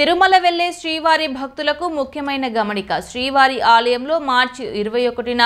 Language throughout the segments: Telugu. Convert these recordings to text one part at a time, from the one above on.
తిరుమల వెళ్లే శ్రీవారి భక్తులకు ముఖ్యమైన గమనిక శ్రీవారి ఆలయంలో మార్చి ఇరవై ఒకటిన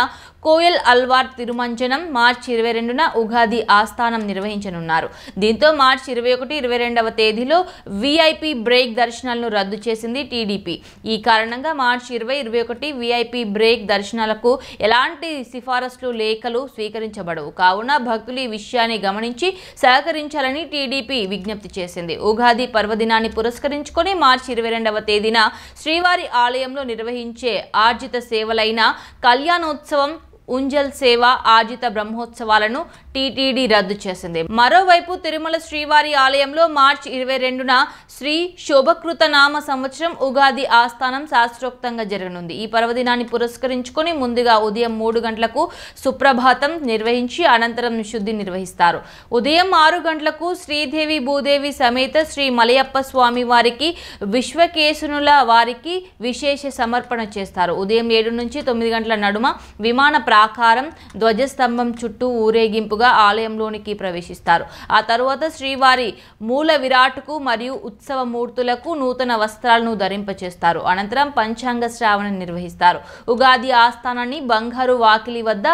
కోయల్ అల్వార్ తిరుమంచనం మార్చి ఇరవై రెండున ఉగాది ఆస్థానం నిర్వహించనున్నారు దీంతో మార్చి ఇరవై ఒకటి ఇరవై రెండవ తేదీలో వీఐపీ బ్రేక్ దర్శనాలను రద్దు చేసింది టీడీపీ ఈ కారణంగా మార్చి ఇరవై ఇరవై ఒకటి వీఐపీ బ్రేక్ దర్శనాలకు ఎలాంటి సిఫారసులు లేఖలు స్వీకరించబడవు కావున భక్తులు ఈ విషయాన్ని గమనించి సహకరించాలని టీడీపీ విజ్ఞప్తి చేసింది ఉగాది పర్వదినాన్ని పురస్కరించుకొని మార్చి ఇరవై రెండవ తేదీన శ్రీవారి ఆలయంలో నిర్వహించే ఆర్జిత సేవలైన కళ్యాణోత్సవం ఉంజల్ సేవ ఆజిత బ్రహ్మోత్సవాలను టీటీడీ రద్దు చేసింది మరోవైపు తిరుమల శ్రీవారి ఆలయంలో మార్చి ఇరవై రెండున శ్రీ శోభకృత నామ సంవత్సరం ఉగాది ఆస్థానం శాస్త్రోక్తంగా జరగనుంది ఈ పర్వదినాన్ని పురస్కరించుకొని ముందుగా ఉదయం మూడు గంటలకు సుప్రభాతం నిర్వహించి అనంతరం శుద్ధి నిర్వహిస్తారు ఉదయం ఆరు గంటలకు శ్రీదేవి భూదేవి సమేత శ్రీ మలయప్ప స్వామి వారికి విశ్వకేశునుల వారికి విశేష సమర్పణ చేస్తారు ఉదయం ఏడు నుంచి తొమ్మిది గంటల నడుమ విమాన ప్రాకారం ధ్వజస్తంభం చుట్టూ ఊరేగింపుగా మీదుగా ఆలయంలోనికి ప్రవేశిస్తారు ఆ తరువాత శ్రీవారి మూల విరాట్కు మరియు ఉత్సవ మూర్తులకు నూతన వస్త్రాలను ధరింపచేస్తారు అనంతరం పంచాంగ శ్రావణ నిర్వహిస్తారు ఉగాది ఆస్థానాన్ని బంగారు వాకిలి వద్ద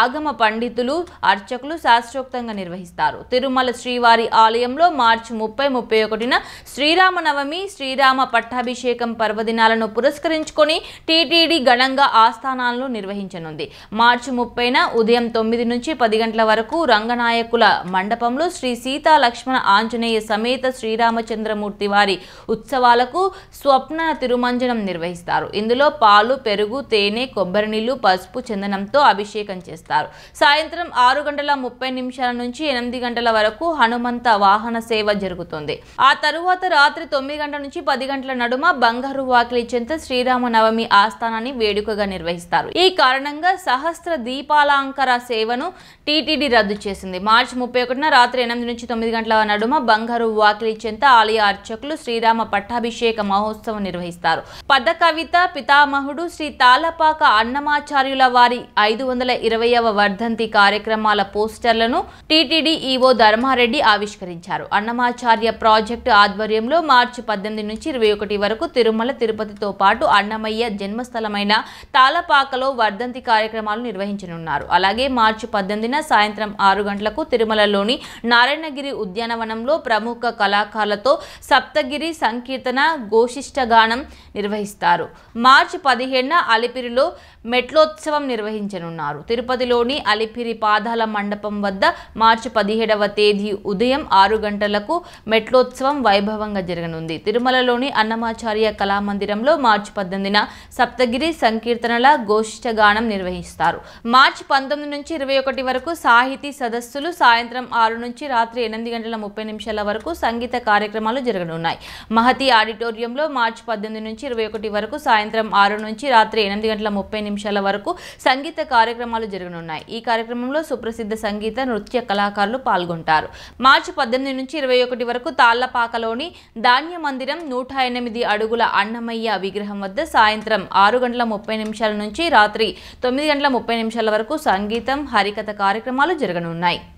ఆగమ పండితులు అర్చకులు శాస్త్రోక్తంగా నిర్వహిస్తారు తిరుమల శ్రీవారి ఆలయంలో మార్చి ముప్పై ముప్పై ఒకటిన శ్రీరామనవమి శ్రీరామ పట్టాభిషేకం పర్వదినాలను పురస్కరించుకొని టీటీడీ ఘనంగా ఆస్థానాలను నిర్వహించనుంది మార్చి ముప్పైన ఉదయం తొమ్మిది నుంచి పది గంటల వరకు మేరకు రంగనాయకుల మండపంలో శ్రీ సీతా లక్ష్మణ ఆంజనేయ సమేత శ్రీరామచంద్రమూర్తి వారి ఉత్సవాలకు స్వప్న తిరుమంజనం నిర్వహిస్తారు ఇందులో పాలు పెరుగు తేనె కొబ్బరి నీళ్లు పసుపు చందనంతో అభిషేకం చేస్తారు సాయంత్రం ఆరు గంటల ముప్పై నిమిషాల నుంచి ఎనిమిది గంటల వరకు హనుమంత వాహన సేవ జరుగుతుంది ఆ తరువాత రాత్రి తొమ్మిది గంటల నుంచి పది గంటల నడుమ బంగారు వాకిలి చెంత శ్రీరామనవమి ఆస్థానాన్ని వేడుకగా నిర్వహిస్తారు ఈ కారణంగా సహస్ర దీపాలంకర సేవను టీటీడీ రద్దు చేసింది మార్చి ముప్పై ఒకటిన రాత్రి ఎనిమిది నుంచి తొమ్మిది గంటల నడుమ బంగారు వాకిలి చెంత ఆలయ అర్చకులు శ్రీరామ పట్టాభిషేక మహోత్సవం నిర్వహిస్తారు పద కవిత పితామహుడు శ్రీ తాలపాక అన్నమాచార్యుల వారి ఐదు వందల ఇరవయవ వర్ధంతి కార్యక్రమాల పోస్టర్లను టిటిడి ఈవో ధర్మారెడ్డి ఆవిష్కరించారు అన్నమాచార్య ప్రాజెక్టు ఆధ్వర్యంలో మార్చి పద్దెనిమిది నుంచి ఇరవై ఒకటి వరకు తిరుమల తిరుపతితో పాటు అన్నమయ్య జన్మస్థలమైన తాలపాకలో వర్ధంతి కార్యక్రమాలు నిర్వహించనున్నారు అలాగే మార్చి పద్దెనిమిదిన సాయంత్రం సాయంత్రం ఆరు గంటలకు తిరుమలలోని నారాయణగిరి ఉద్యానవనంలో ప్రముఖ కళాకారులతో సప్తగిరి సంకీర్తన గోషిష్టగానం నిర్వహిస్తారు మార్చి పదిహేడున అలిపిరిలో మెట్లోత్సవం నిర్వహించనున్నారు తిరుపతిలోని అలిపిరి పాదాల మండపం వద్ద మార్చి పదిహేడవ తేదీ ఉదయం ఆరు గంటలకు మెట్లోత్సవం వైభవంగా జరగనుంది తిరుమలలోని అన్నమాచార్య కళామందిరంలో మార్చి పద్దెనిమిదిన సప్తగిరి సంకీర్తనల గోష్ఠగానం నిర్వహిస్తారు మార్చి పంతొమ్మిది నుంచి ఇరవై ఒకటి వరకు సాహిత్య సాహితీ సదస్సులు సాయంత్రం ఆరు నుంచి రాత్రి ఎనిమిది గంటల ముప్పై నిమిషాల వరకు సంగీత కార్యక్రమాలు జరగనున్నాయి మహతి ఆడిటోరియంలో మార్చి పద్దెనిమిది నుంచి ఇరవై ఒకటి వరకు సాయంత్రం ఆరు నుంచి రాత్రి ఎనిమిది గంటల ముప్పై నిమిషాల వరకు సంగీత కార్యక్రమాలు జరగనున్నాయి ఈ కార్యక్రమంలో సుప్రసిద్ధ సంగీత నృత్య కళాకారులు పాల్గొంటారు మార్చి పద్దెనిమిది నుంచి ఇరవై ఒకటి వరకు తాళ్లపాకలోని ధాన్య మందిరం నూట ఎనిమిది అడుగుల అన్నమయ్య విగ్రహం వద్ద సాయంత్రం ఆరు గంటల ముప్పై నిమిషాల నుంచి రాత్రి తొమ్మిది గంటల ముప్పై నిమిషాల వరకు సంగీతం హరికథ కార్యక్రమాలు జరగనున్నాయి